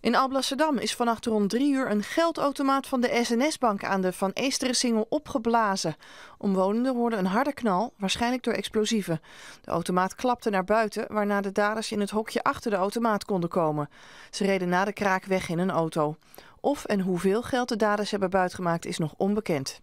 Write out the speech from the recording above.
In Alblasserdam is vannacht rond drie uur een geldautomaat van de SNS-bank aan de Van Eesteren Singel opgeblazen. Omwonenden hoorden een harde knal, waarschijnlijk door explosieven. De automaat klapte naar buiten, waarna de daders in het hokje achter de automaat konden komen. Ze reden na de kraak weg in een auto. Of en hoeveel geld de daders hebben buitgemaakt is nog onbekend.